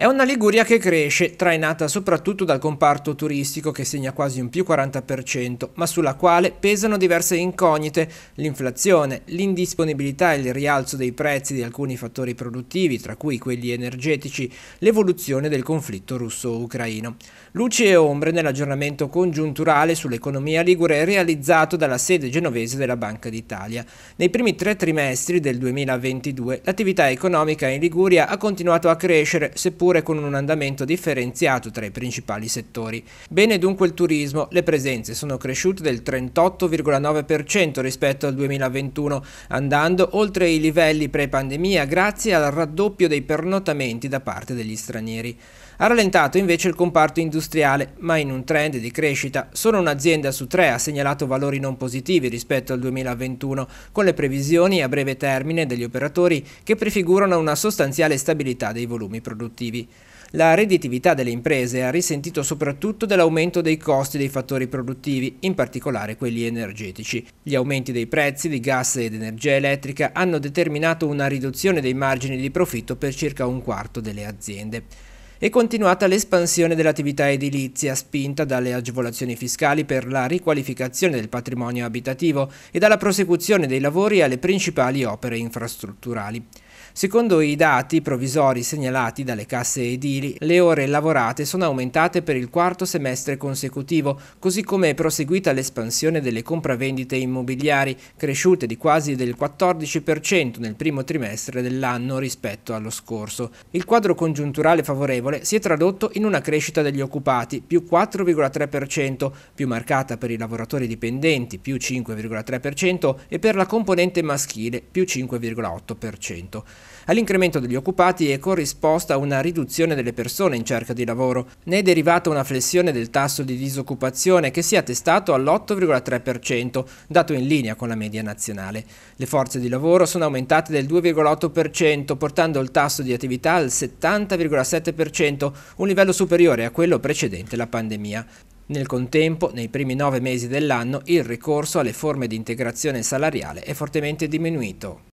È una Liguria che cresce, trainata soprattutto dal comparto turistico che segna quasi un più 40%, ma sulla quale pesano diverse incognite, l'inflazione, l'indisponibilità e il rialzo dei prezzi di alcuni fattori produttivi, tra cui quelli energetici, l'evoluzione del conflitto russo-ucraino. Luci e ombre nell'aggiornamento congiunturale sull'economia ligure realizzato dalla sede genovese della Banca d'Italia. Nei primi tre trimestri del 2022 l'attività economica in Liguria ha continuato a crescere, seppur seppure con un andamento differenziato tra i principali settori. Bene dunque il turismo, le presenze sono cresciute del 38,9% rispetto al 2021, andando oltre i livelli pre-pandemia grazie al raddoppio dei pernotamenti da parte degli stranieri. Ha rallentato invece il comparto industriale, ma in un trend di crescita. Solo un'azienda su tre ha segnalato valori non positivi rispetto al 2021, con le previsioni a breve termine degli operatori che prefigurano una sostanziale stabilità dei volumi produttivi produttivi. La redditività delle imprese ha risentito soprattutto dell'aumento dei costi dei fattori produttivi, in particolare quelli energetici. Gli aumenti dei prezzi di gas ed energia elettrica hanno determinato una riduzione dei margini di profitto per circa un quarto delle aziende. È continuata l'espansione dell'attività edilizia, spinta dalle agevolazioni fiscali per la riqualificazione del patrimonio abitativo e dalla prosecuzione dei lavori alle principali opere infrastrutturali. Secondo i dati provvisori segnalati dalle casse edili, le ore lavorate sono aumentate per il quarto semestre consecutivo, così come è proseguita l'espansione delle compravendite immobiliari, cresciute di quasi del 14% nel primo trimestre dell'anno rispetto allo scorso. Il quadro congiunturale favorevole favorevole si è tradotto in una crescita degli occupati, più 4,3%, più marcata per i lavoratori dipendenti, più 5,3% e per la componente maschile, più 5,8%. All'incremento degli occupati è corrisposta una riduzione delle persone in cerca di lavoro. Ne è derivata una flessione del tasso di disoccupazione che si è attestato all'8,3%, dato in linea con la media nazionale. Le forze di lavoro sono aumentate del 2,8%, portando il tasso di attività al 70,7%, un livello superiore a quello precedente la pandemia. Nel contempo, nei primi nove mesi dell'anno, il ricorso alle forme di integrazione salariale è fortemente diminuito.